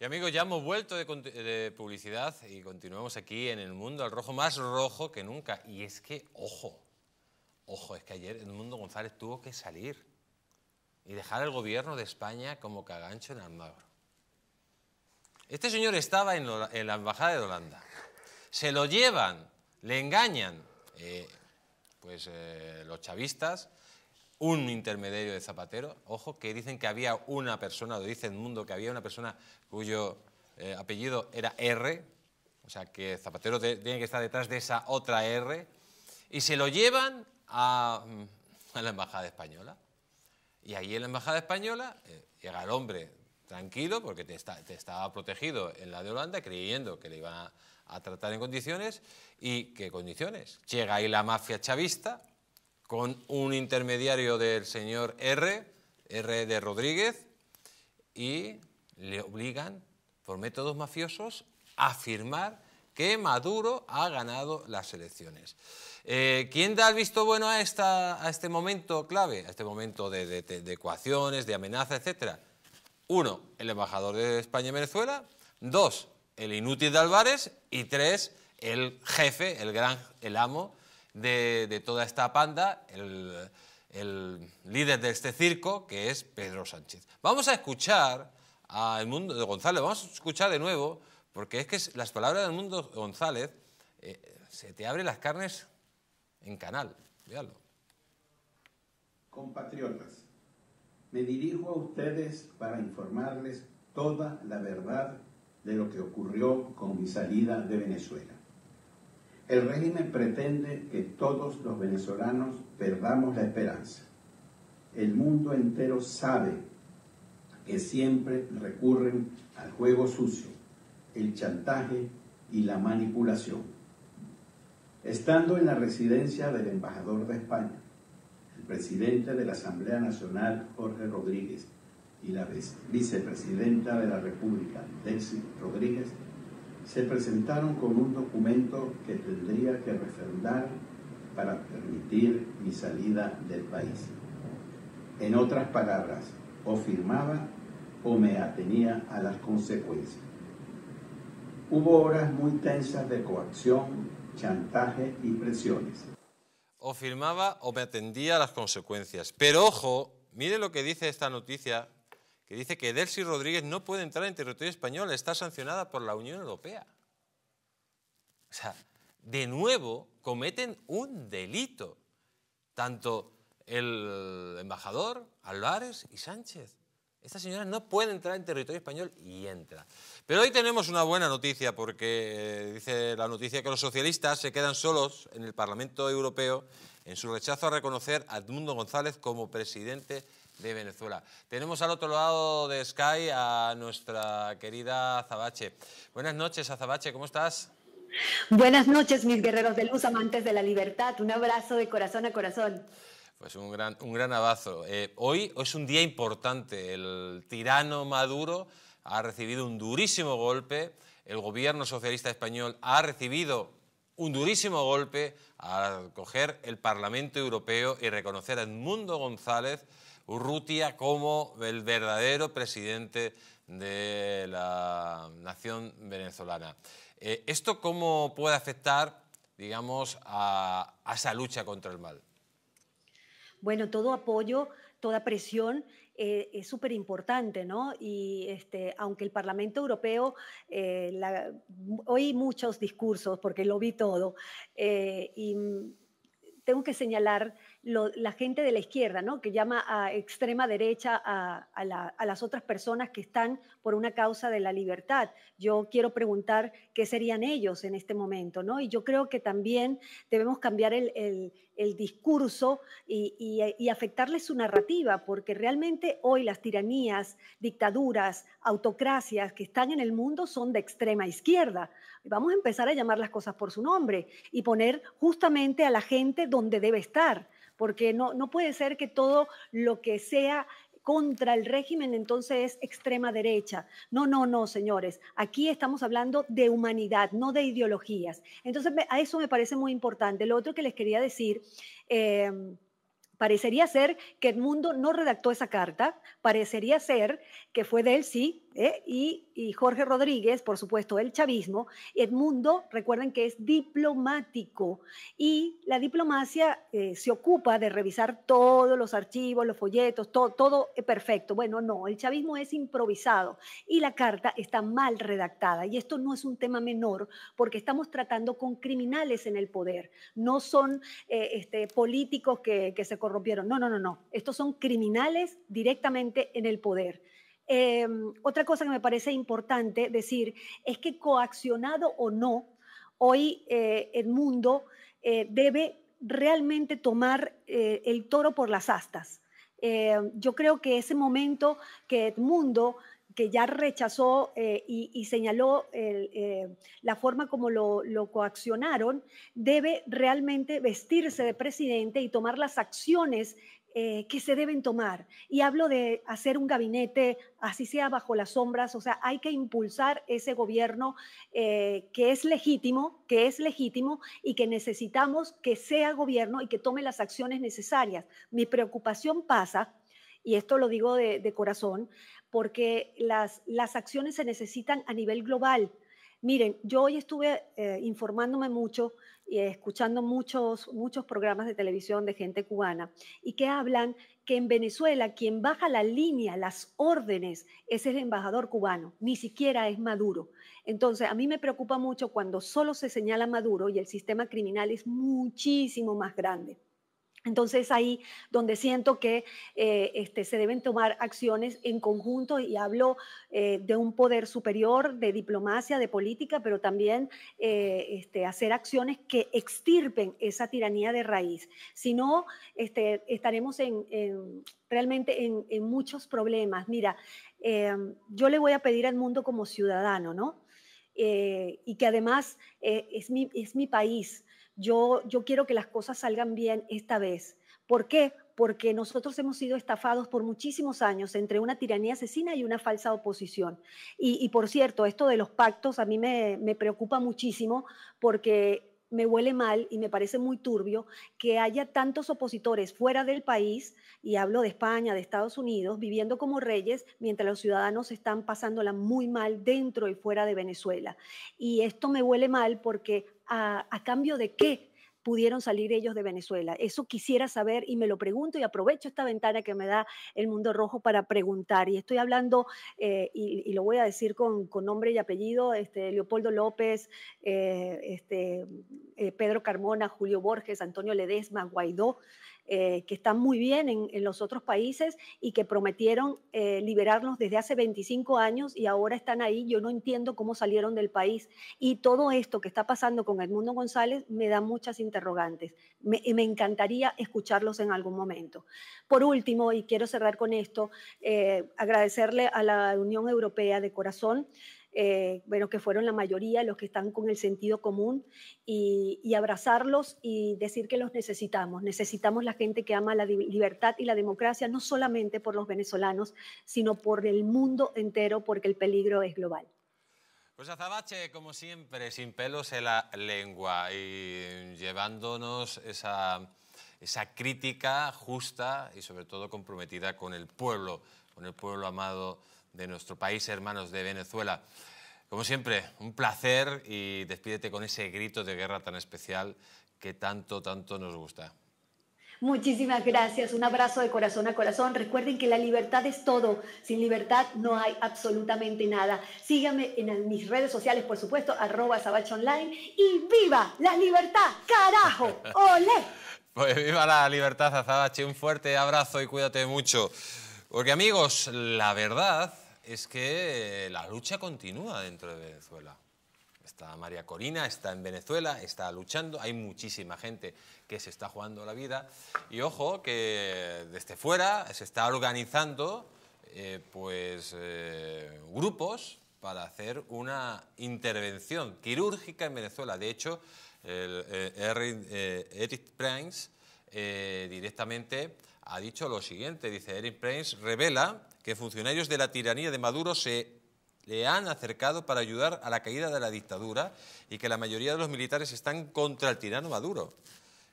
Y amigos, ya hemos vuelto de, publicidad y continuamos aquí en el mundo al rojo, más rojo que nunca. Y es que, ojo, ojo, es que ayer el Mundo González tuvo que salir y dejar al gobierno de España como cagancho en Almagro. Este señor estaba en, la embajada de Holanda. Se lo llevan, le engañan, eh, pues eh, los chavistas, un intermediario de Zapatero, ojo, que dicen que había una persona, lo dice el mundo, que había una persona cuyo eh, apellido era R, o sea que Zapatero tiene que estar detrás de esa otra R, y se lo llevan a, mm, la Embajada Española. Y ahí en la Embajada Española eh, llega el hombre tranquilo, porque te, estaba protegido en la de Holanda, creyendo que le iban a tratar en condiciones, y qué condiciones. Llega ahí la mafia chavista, con un intermediario del señor R, R de Rodríguez, y le obligan, por métodos mafiosos, a afirmar que Maduro ha ganado las elecciones. Eh, ¿Quién da el visto bueno a, este momento clave, a este momento de, ecuaciones, de amenaza, etcétera? Uno, el embajador de España en Venezuela. Dos, el inútil de Álvarez. Y tres, el jefe, el gran, el amo de, toda esta panda, el, líder de este circo, que es Pedro Sánchez. Vamos a escuchar a El Mundo de González, vamos a escuchar de nuevo, porque es que las palabras del Mundo González eh, se te abren las carnes en canal. Compatriotas, me dirijo a ustedes para informarles toda la verdad de lo que ocurrió con mi salida de Venezuela. El régimen pretende que todos los venezolanos perdamos la esperanza. El mundo entero sabe que siempre recurren al juego sucio, el chantaje y la manipulación. Estando en la residencia del embajador de España, el presidente de la Asamblea Nacional, Jorge Rodríguez, y la vicepresidenta de la República, Desi Rodríguez, se presentaron con un documento que tendría que refrendar para permitir mi salida del país. En otras palabras, o firmaba o me atenía a las consecuencias. Hubo horas muy tensas de coacción, chantaje y presiones. O firmaba o me atendía a las consecuencias. Pero ojo, mire lo que dice esta noticia que dice que Delcy Rodríguez no puede entrar en territorio español, está sancionada por la Unión Europea. O sea, de nuevo cometen un delito, tanto el embajador, Álvarez y Sánchez. Esta señora no puede entrar en territorio español y entra. Pero hoy tenemos una buena noticia porque eh, dice la noticia que los socialistas se quedan solos en el Parlamento Europeo en su rechazo a reconocer a Edmundo González como presidente de Venezuela. Tenemos al otro lado de Sky a nuestra querida Zabache. Buenas noches, Zabache, ¿cómo estás? Buenas noches, mis guerreros de luz, amantes de la libertad. Un abrazo de corazón a corazón. Pues un gran, un gran abrazo. Eh, hoy es un día importante. El tirano Maduro ha recibido un durísimo golpe. El gobierno socialista español ha recibido un durísimo golpe al coger el Parlamento Europeo y reconocer a Edmundo González Urrutia como el verdadero presidente de la nación venezolana. Eh, ¿Esto cómo puede afectar, digamos, a esa lucha contra el mal? Bueno, todo apoyo, toda presión eh, es súper importante, ¿no? Y este, aunque el Parlamento Europeo, eh, oí muchos discursos porque lo vi todo, eh, y tengo que señalar la gente de la izquierda, ¿no? que llama a extrema derecha a, las otras personas que están por una causa de la libertad. Yo quiero preguntar qué serían ellos en este momento, ¿no? Y yo creo que también debemos cambiar el, discurso y, y afectarles su narrativa, porque realmente hoy las tiranías, dictaduras, autocracias que están en el mundo son de extrema izquierda. Vamos a empezar a llamar las cosas por su nombre y poner justamente a la gente donde debe estar porque no, no puede ser que todo lo que sea contra el régimen entonces es extrema derecha. No, no, no, señores. Aquí estamos hablando de humanidad, no de ideologías. Entonces, a eso me parece muy importante. Lo otro que les quería decir... Em, parecería ser que Edmundo no redactó esa carta, parecería ser que fue de él, sí, ¿eh? Y, Jorge Rodríguez, por supuesto, el chavismo. Edmundo, recuerden que es diplomático y la diplomacia eh, se ocupa de revisar todos los archivos, los folletos, todo, perfecto. Bueno, no, el chavismo es improvisado y la carta está mal redactada. Y esto no es un tema menor porque estamos tratando con criminales en el poder. No son eh, este, políticos que, que se corrompieron. No, no, no, no. Estos son criminales directamente en el poder. Em, otra cosa que me parece importante decir es que coaccionado o no, hoy eh, el mundo eh, debe realmente tomar eh, el toro por las astas. Em, yo creo que ese momento que Edmundo que ya rechazó eh, y, señaló la forma como lo, lo, coaccionaron, debe realmente vestirse de presidente y tomar las acciones eh, que se deben tomar. Y hablo de hacer un gabinete, así sea bajo las sombras, o sea, hay que impulsar ese gobierno eh, que es legítimo, que es legítimo y que necesitamos que sea gobierno y que tome las acciones necesarias. Mi preocupación pasa, y esto lo digo de, corazón, porque las, las acciones se necesitan a nivel global. Miren, yo hoy estuve eh, informándome mucho escuchando muchos, muchos programas de televisión de gente cubana y que hablan que en Venezuela quien baja la línea, las órdenes, es el embajador cubano, ni siquiera es Maduro. Entonces, a mí me preocupa mucho cuando solo se señala Maduro y el sistema criminal es muchísimo más grande. Entonces ahí donde siento que eh, este, se deben tomar acciones en conjunto y hablo eh, de un poder superior, de diplomacia, de política, pero también eh, este, hacer acciones que extirpen esa tiranía de raíz. Si no, este, estaremos realmente en, muchos problemas. Mira, yo le voy a pedir al mundo como ciudadano, ¿no? y que además es mi país yo, quiero que las cosas salgan bien esta vez. ¿Por qué? Porque nosotros hemos sido estafados por muchísimos años entre una tiranía asesina y una falsa oposición. Y, por cierto, esto de los pactos a mí me, me preocupa muchísimo porque me huele mal y me parece muy turbio que haya tantos opositores fuera del país, y hablo de España, de Estados Unidos, viviendo como reyes, mientras los ciudadanos están pasándola muy mal dentro y fuera de Venezuela. Y esto me huele mal porque a, cambio de qué pudieron salir ellos de Venezuela. Eso quisiera saber y me lo pregunto y aprovecho esta ventana que me da el mundo rojo para preguntar. Y estoy hablando, eh, y, lo voy a decir con, nombre y apellido, este, Leopoldo López, eh, este, eh, Pedro Carmona, Julio Borges, Antonio Ledesma, Guaidó, eh, que están muy bien en, los otros países y que prometieron eh, liberarnos desde hace 25 años y ahora están ahí. Yo no entiendo cómo salieron del país. Y todo esto que está pasando con Edmundo González me da muchas interrogantes. Me, encantaría escucharlos en algún momento. Por último, y quiero cerrar con esto, eh, agradecerle a la Unión Europea de corazón. Eh, bueno, que fueron la mayoría los que están con el sentido común, y, y, abrazarlos y decir que los necesitamos. Necesitamos la gente que ama la libertad y la democracia, no solamente por los venezolanos, sino por el mundo entero, porque el peligro es global. Pues Azabache, como siempre, sin pelos en la lengua y llevándonos esa, esa crítica justa y sobre todo comprometida con el pueblo, con el pueblo amado de nuestro país, hermanos de Venezuela. Como siempre, un placer y despídete con ese grito de guerra tan especial que tanto, tanto nos gusta. Muchísimas gracias, un abrazo de corazón a corazón. Recuerden que la libertad es todo, sin libertad no hay absolutamente nada. Síganme en mis redes sociales, por supuesto, arroba Online y viva la libertad, carajo, ole. pues viva la libertad, Azabache, un fuerte abrazo y cuídate mucho. Porque amigos, la verdad es que la lucha continúa dentro de Venezuela. Está María Corina, está en Venezuela, está luchando, hay muchísima gente que se está jugando la vida y ojo que desde fuera se está organizando eh, pues, eh, grupos para hacer una intervención quirúrgica en Venezuela. De hecho, Eric eh, Prince directamente ha dicho lo siguiente, dice Eric Prince revela que funcionarios de la tiranía de Maduro se le han acercado para ayudar a la caída de la dictadura y que la mayoría de los militares están contra el tirano Maduro.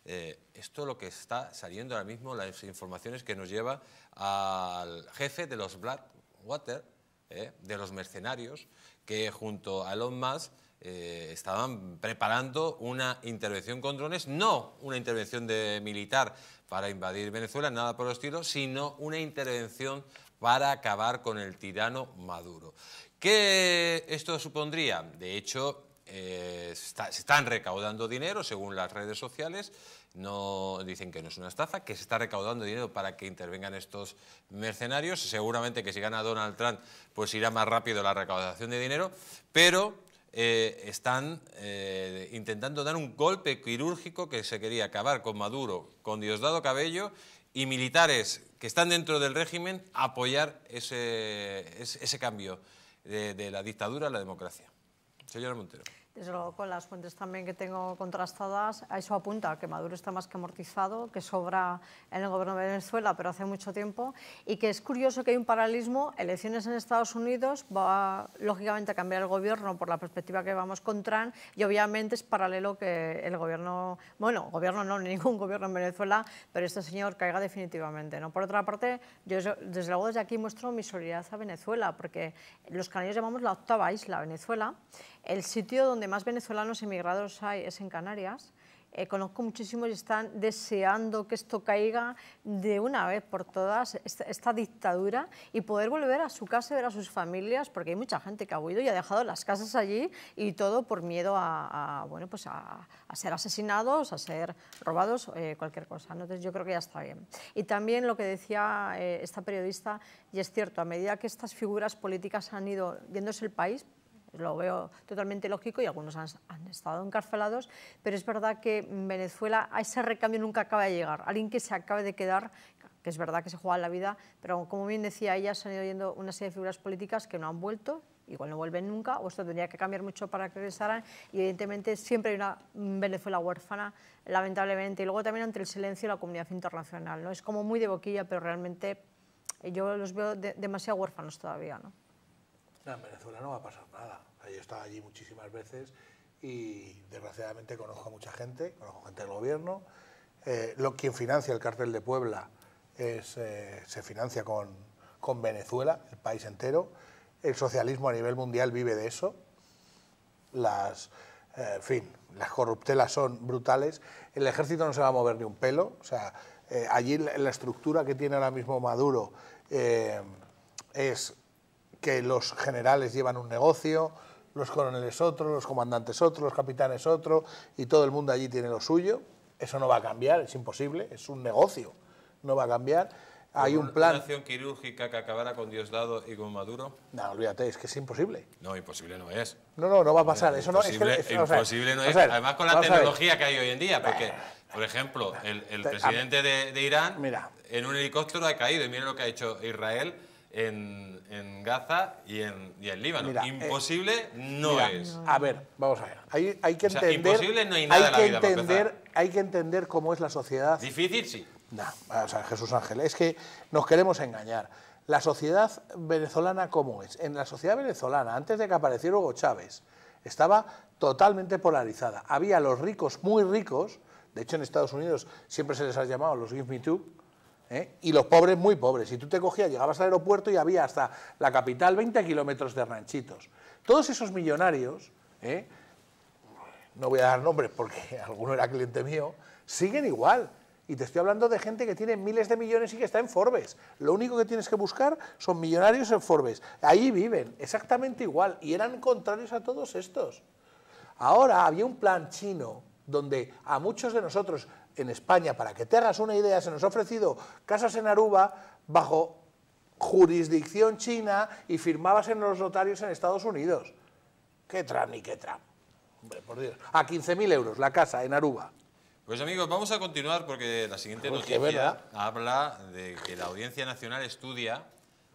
Eh, esto es lo que está saliendo ahora mismo, las informaciones que nos lleva al jefe de los Blackwater, eh, de los mercenarios, que junto a Elon Musk eh, estaban preparando una intervención con drones, no una intervención de militar para invadir Venezuela, nada por el estilo, sino una intervención para acabar con el tirano Maduro. ¿Qué esto supondría? De hecho, eh, se están recaudando dinero según las redes sociales, no dicen que no es una estafa, que se está recaudando dinero para que intervengan estos mercenarios, seguramente que si gana Donald Trump pues irá más rápido la recaudación de dinero, pero eh, están eh, intentando dar un golpe quirúrgico que se quería acabar con Maduro, con Diosdado Cabello y militares que están dentro del régimen apoyar ese, ese, cambio de, de la dictadura a la democracia. Señora Montero. Desde luego, con las fuentes también que tengo contrastadas, eso apunta, que Maduro está más que amortizado, que sobra en el gobierno de Venezuela, pero hace mucho tiempo, y que es curioso que hay un paralelismo, elecciones en Estados Unidos, va lógicamente a cambiar el gobierno por la perspectiva que vamos con Trump, y obviamente es paralelo que el gobierno, bueno, gobierno no, ningún gobierno en Venezuela, pero este señor caiga definitivamente. ¿no? Por otra parte, yo desde luego desde aquí muestro mi solidaridad a Venezuela, porque los canarios llamamos la octava isla, Venezuela, el sitio donde más venezolanos emigrados hay es en Canarias. Eh, conozco muchísimos y están deseando que esto caiga de una vez por todas, esta, dictadura, y poder volver a su casa y ver a sus familias, porque hay mucha gente que ha huido y ha dejado las casas allí y todo por miedo a, bueno, pues a, ser asesinados, a ser robados, eh, cualquier cosa. Entonces yo creo que ya está bien. Y también lo que decía eh, esta periodista, y es cierto, a medida que estas figuras políticas han ido yéndose el país, lo veo totalmente lógico y algunos han, estado encarcelados, pero es verdad que en Venezuela a ese recambio nunca acaba de llegar. Alguien que se acabe de quedar, que es verdad que se juega la vida, pero como bien decía ella, se han ido yendo una serie de figuras políticas que no han vuelto, igual no vuelven nunca, o esto tendría que cambiar mucho para que regresaran, y evidentemente siempre hay una Venezuela huérfana, lamentablemente, y luego también ante el silencio y la comunidad internacional, ¿no? Es como muy de boquilla, pero realmente yo los veo demasiado huérfanos todavía, ¿no? en Venezuela no va a pasar nada. yo he estado allí muchísimas veces y desgraciadamente conozco a mucha gente, conozco gente del gobierno. Eh, lo, quien financia el cartel de Puebla eh, se financia con, Venezuela, el país entero. El socialismo a nivel mundial vive de eso. Las, eh, fin, las corruptelas son brutales. El ejército no se va a mover ni un pelo. O sea, allí la, estructura que tiene ahora mismo Maduro es que los generales llevan un negocio, los coroneles otro, los comandantes otro, los capitanes otro, y todo el mundo allí tiene lo suyo. Eso no va a cambiar, es imposible, es un negocio, no va a cambiar. Hay un plan. ¿Una nación quirúrgica que acabara con Diosdado y con Maduro? No, olvídate, es que es imposible. No, imposible no es. No, no, no va a pasar. eso no es que, Imposible no es. Además, con la tecnología que hay hoy en día, porque, por ejemplo, el, presidente de, Irán mira. en un helicóptero ha caído y mira lo que ha hecho Israel en, Gaza y en, y Líbano. Eh, imposible no es. A ver, vamos a ver. Hay, que entender. no hay nada que entender, hay que entender cómo es la sociedad. Difícil, sí. No, o sea, Jesús Ángel, es que nos queremos engañar. La sociedad venezolana, ¿cómo es? En la sociedad venezolana, antes de que apareciera Hugo Chávez, estaba totalmente polarizada. Había los ricos muy ricos, de hecho en Estados Unidos siempre se les ha llamado los Give Me Two, ¿eh? y los pobres muy pobres. y tú te cogías, llegabas al aeropuerto y había hasta la capital 20 kilómetros de ranchitos. Todos esos millonarios, ¿eh? no voy a dar nombres porque alguno era cliente mío, siguen igual. Y te estoy hablando de gente que tiene miles de millones y que está en Forbes. Lo único que tienes que buscar son millonarios en Forbes. Ahí viven, exactamente igual. Y eran contrarios a todos estos. Ahora había un plan chino donde a muchos de nosotros en España, para que te hagas una idea, se nos ha ofrecido casas en Aruba bajo jurisdicción china y firmabas en los notarios en Estados Unidos. Qué tram y qué tram. Hombre, por Dios. A 15.000 euros la casa en Aruba. Pues amigos, vamos a continuar porque la siguiente noticia habla de que la Audiencia Nacional estudia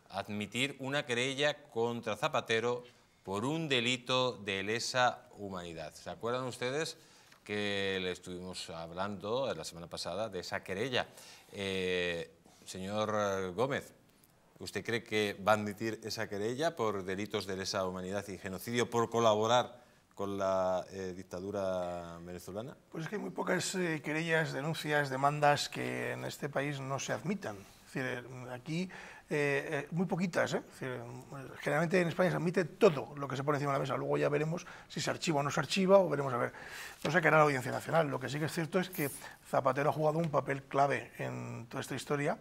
admitir una querella contra Zapatero por un delito de lesa humanidad. ¿Se acuerdan ustedes? que le estuvimos hablando la semana pasada de esa querella. Eh, señor Gómez, ¿usted cree que va a admitir esa querella por delitos de lesa humanidad y genocidio por colaborar con la eh, dictadura venezolana? Pues es que hay muy pocas eh, querellas, denuncias, demandas que en este país no se admitan. Es decir, aquí eh, eh, muy poquitas. ¿eh? Mm, generalmente en España se admite todo lo que se pone encima de la mesa. Luego ya veremos si se archiva o no se archiva, o veremos a ver. No sé qué hará la Audiencia Nacional. Lo que sí que es cierto es que Zapatero ha jugado un papel clave en toda esta historia.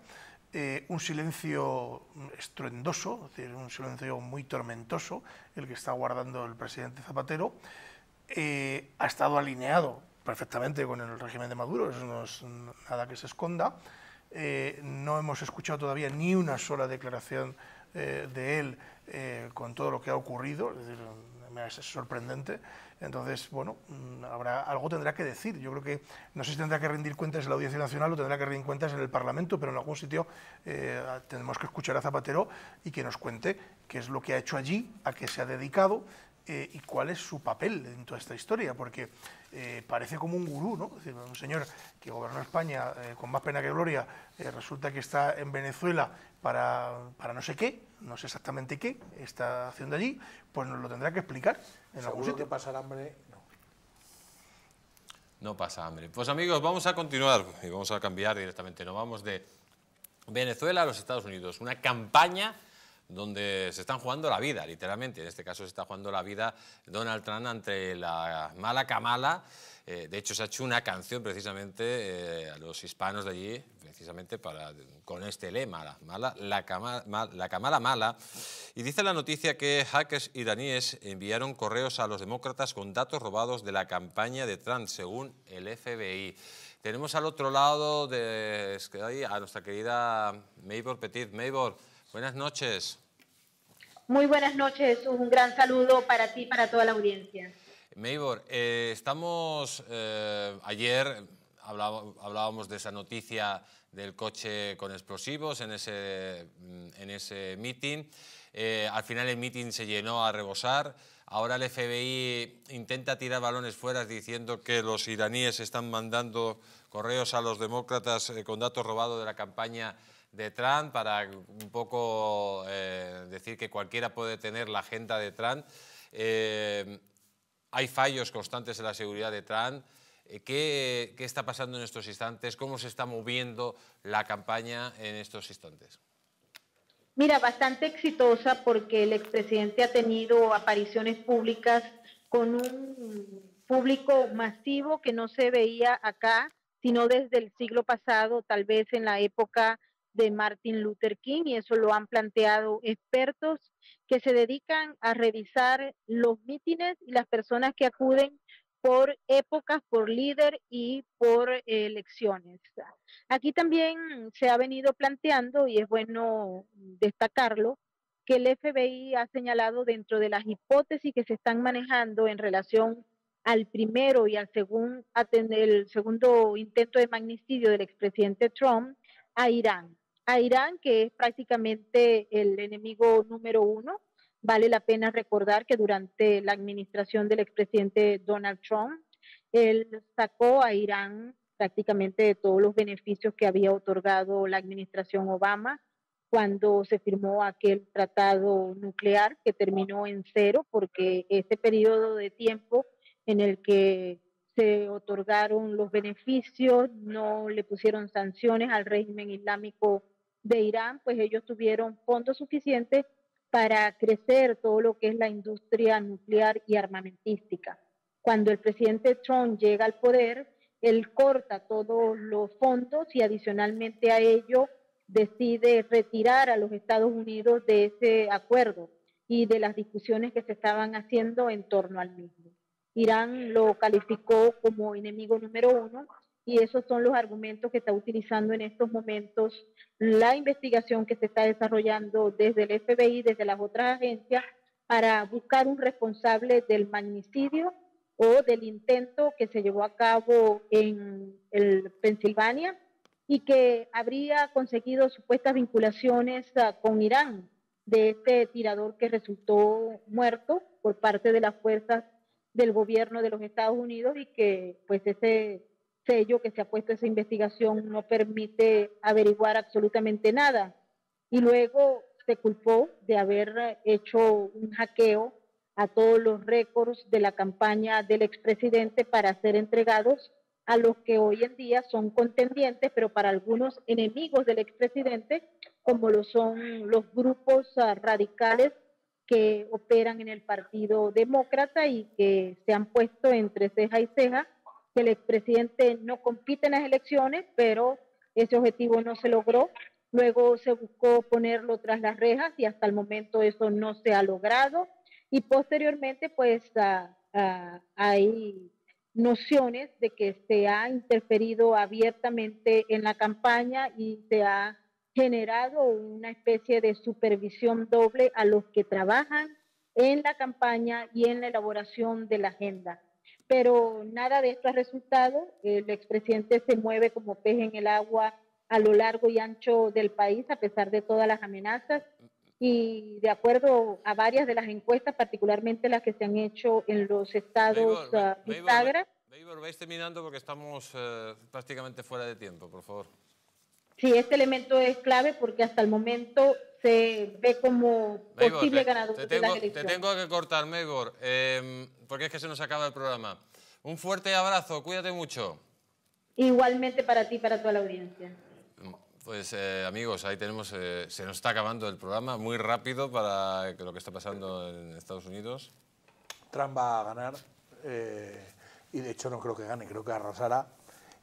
un silencio estruendoso, un silencio muy tormentoso, el que está guardando el presidente Zapatero, ha estado alineado perfectamente con el régimen de Maduro, eso no es nada que se esconda, eh, no hemos escuchado todavía ni una sola declaración eh, de él eh, con todo lo que ha ocurrido, es, sorprendente. Entonces, bueno, mm, habrá, algo tendrá que decir. Yo creo que no sé si tendrá que rendir cuentas en la Audiencia Nacional o tendrá que rendir cuentas en el Parlamento, pero en algún sitio tenemos que escuchar a Zapatero y que nos cuente qué es lo que ha hecho allí, a qué se ha dedicado, eh, y cuál es su papel en toda esta historia, porque eh, parece como un gurú, ¿no? Es decir, un señor que gobernó España eh, con más pena que gloria, resulta que está en Venezuela para, para, no sé qué, no sé exactamente qué está haciendo allí, pues nos lo tendrá que explicar en algún sitio. que hambre no pasa hambre. Pues amigos, vamos a continuar y vamos a cambiar directamente. Nos vamos de Venezuela a los Estados Unidos. Una campaña donde se están jugando la vida, literalmente. En este caso se está jugando la vida Donald Trump ante la mala Kamala. Eh, de hecho, se ha hecho una canción precisamente eh, a los hispanos de allí, precisamente para, con este lema, la, mala, la, camala mala. Y dice la noticia que hackers iraníes enviaron correos a los demócratas con datos robados de la campaña de Trump, según el FBI. Tenemos al otro lado de, a nuestra querida Maybor Petit. Maybor, Buenas noches. Muy buenas noches, Un gran saludo para ti y para toda la audiencia. Meibor, eh, estamos eh, ayer hablábamos de esa noticia del coche con explosivos en ese, mm, en ese meeting. Eh, al final el meeting se llenó a rebosar. Ahora el FBI intenta tirar balones fuera diciendo que los iraníes están mandando correos a los demócratas con datos robados de la campaña de Trump para un poco eh, decir que cualquiera puede tener la agenda de Trump. Eh, hay fallos constantes en la seguridad de Trump. Eh, ¿Qué, está pasando en estos instantes? ¿Cómo se está moviendo la campaña en estos instantes? Mira, bastante exitosa porque el expresidente ha tenido apariciones públicas con un público masivo que no se veía acá, sino desde el siglo pasado, tal vez en la época de Martin Luther King y eso lo han planteado expertos que se dedican a revisar los mítines y las personas que acuden por épocas, por líder y por elecciones. Aquí también se ha venido planteando, y es bueno destacarlo, que el FBI ha señalado dentro de las hipótesis que se están manejando en relación al primero y al segundo, el segundo intento de magnicidio del expresidente Trump a Irán a Irán, que es prácticamente el enemigo número uno. Vale la pena recordar que durante la administración del expresidente Donald Trump, él sacó a Irán prácticamente de todos los beneficios que había otorgado la administración Obama cuando se firmó aquel tratado nuclear que terminó en cero, porque ese periodo de tiempo en el que se otorgaron los beneficios, no le pusieron sanciones al régimen islámico de Irán, pues ellos tuvieron fondos suficientes para crecer todo lo que es la industria nuclear y armamentística. Cuando el presidente Trump llega al poder, él corta todos los fondos y adicionalmente a ello decide retirar a los Estados Unidos de ese acuerdo y de las discusiones que se estaban haciendo en torno al mismo. Irán lo calificó como enemigo número uno y esos son los argumentos que está utilizando en estos momentos la investigación que se está desarrollando desde el FBI, desde las otras agencias, para buscar un responsable del magnicidio o del intento que se llevó a cabo en el Pensilvania y que habría conseguido supuestas vinculaciones ah, con Irán de este tirador que resultó muerto por parte de las fuerzas del gobierno de los Estados Unidos y que pues ese sello que se ha puesto esa investigación no permite averiguar absolutamente nada. Y luego se culpó de haber hecho un hackeo a todos los récords de la campaña del expresidente para ser entregados a los que hoy en día son contendientes, pero para algunos enemigos del expresidente, como lo son los grupos ah, radicales que operan en el Partido Demócrata y que se han puesto entre ceja y ceja que el expresidente no compite en las elecciones, pero ese objetivo no se logró. Luego se buscó ponerlo tras las rejas y hasta el momento eso no se ha logrado. Y posteriormente, pues hay nociones de que se ha interferido abiertamente en la campaña y se ha generado una especie de supervisión doble a los que trabajan en la campaña y en la elaboración de la agenda pero nada de esto ha resultado. El expresidente se mueve como pez en el agua a lo largo y ancho del país a pesar de todas las amenazas y de acuerdo a varias de las encuestas, particularmente las que se han hecho en los estados ah, Instagram. vais terminando porque estamos eh, prácticamente fuera de tiempo, por favor. Sí, este elemento es clave porque hasta el momento se ve como posible ganador te, tengo, que cortar, Megor em, porque es que se nos acaba el programa. Un fuerte abrazo, cuídate mucho. Igualmente para ti y para toda la audiencia. Pues eh, amigos, ahí tenemos, eh, se nos está acabando el programa muy rápido para lo que está pasando en Estados Unidos. Trump va a ganar eh, y de hecho no creo que gane, creo que arrasará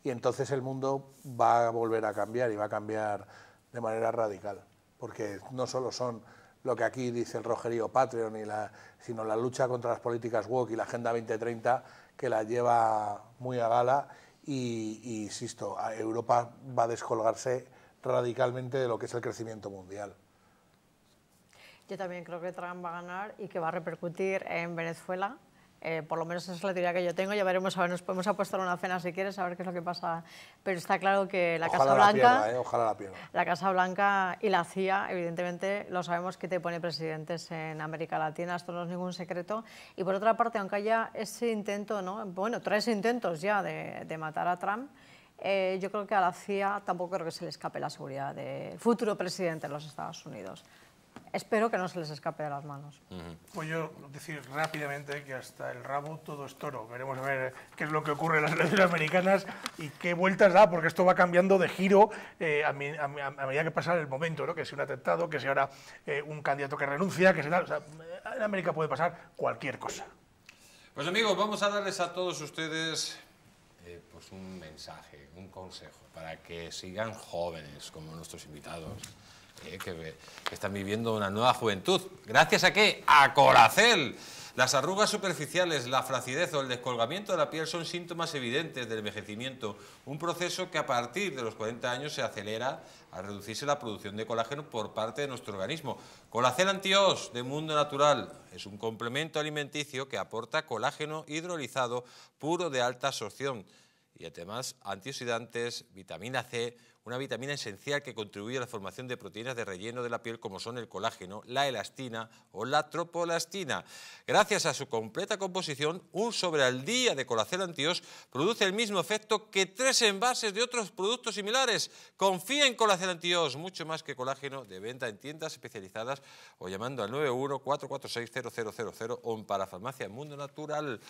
y entonces el mundo va a volver a cambiar y va a cambiar de manera radical porque no solo son lo que aquí dice el Rogerío Patreon, y sino la lucha contra las políticas woke y la Agenda 2030, que la lleva muy a gala. Y, y insisto, Europa va a descolgarse radicalmente de lo que es el crecimiento mundial. Yo también creo que Trump va a ganar y que va a repercutir en Venezuela, eh, por lo menos esa es la teoría que yo tengo. Ya veremos, a nos podemos apostar una cena si quieres, a ver qué es lo que pasa. Pero está claro que la Casa Blanca. Eh, Blanca y la CIA, evidentemente, lo sabemos que te pone presidentes en América Latina, esto no es ningún secreto. Y por otra parte, aunque haya ese intento, bueno, tres intentos ya de, matar a Trump. Eh, yo creo que a la CIA tampoco creo que se le escape la seguridad del futuro presidente de los Estados Unidos espero que no se les escape de las manos. Voy yo decir rápidamente que hasta el rabo todo es toro. Veremos a ver qué es lo que ocurre en las elecciones americanas y qué vueltas da, porque esto va cambiando de giro eh, a, medida que pasa el momento, ¿no? que sea un atentado, que sea ahora eh, un candidato que renuncia, que sea, en América puede pasar cualquier cosa. Pues amigos, vamos a darles a todos ustedes eh, pues un mensaje, un consejo, para que sigan jóvenes como nuestros invitados que, están viviendo una nueva juventud. ¿Gracias a qué? A Colacel... Las arrugas superficiales, la flacidez o el descolgamiento de la piel son síntomas evidentes del envejecimiento, un proceso que a partir de los 40 años se acelera al reducirse la producción de colágeno por parte de nuestro organismo. Colacel Antios de Mundo Natural es un complemento alimenticio que aporta colágeno hidrolizado puro de alta absorción y además antioxidantes, vitamina C, una vitamina esencial que contribuye a la formación de proteínas de relleno de la piel como son el colágeno, la elastina o la tropolastina. Gracias a su completa composición, un sobre al día de Colacel Antios produce el mismo efecto que tres envases de otros productos similares. Confía en Colacel Antios, mucho más que colágeno de venta en tiendas especializadas o llamando al 914460000 o para Farmacia Mundo Natural.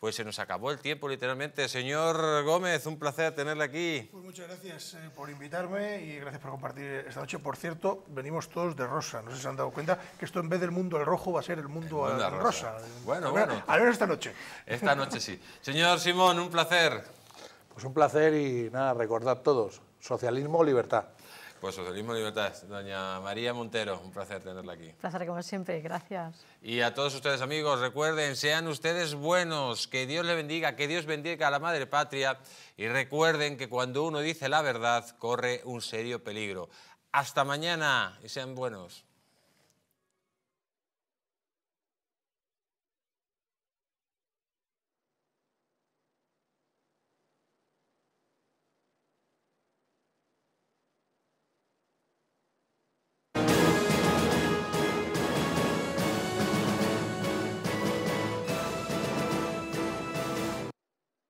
Pues se nos acabó el tiempo literalmente. Señor Gómez, un placer tenerle aquí. Pues muchas gracias eh, por invitarme invitarme y gracias por compartir esta noche. Por cierto, venimos todos de rosa. No sé si se han dado cuenta que esto en vez del mundo al rojo va a ser el mundo, rosa. Bueno, bueno. A ver esta noche. Esta noche sí. Señor Simón, un placer. Pues un placer y nada, recordad todos, socialismo, libertad. Pues Socialismo Libertad. Doña María Montero, un placer tenerla aquí. Un placer como siempre, gracias. Y a todos ustedes amigos, recuerden, sean ustedes buenos, que Dios le bendiga, que Dios bendiga a la Madre Patria y recuerden que cuando uno dice la verdad corre un serio peligro. Hasta mañana y sean buenos.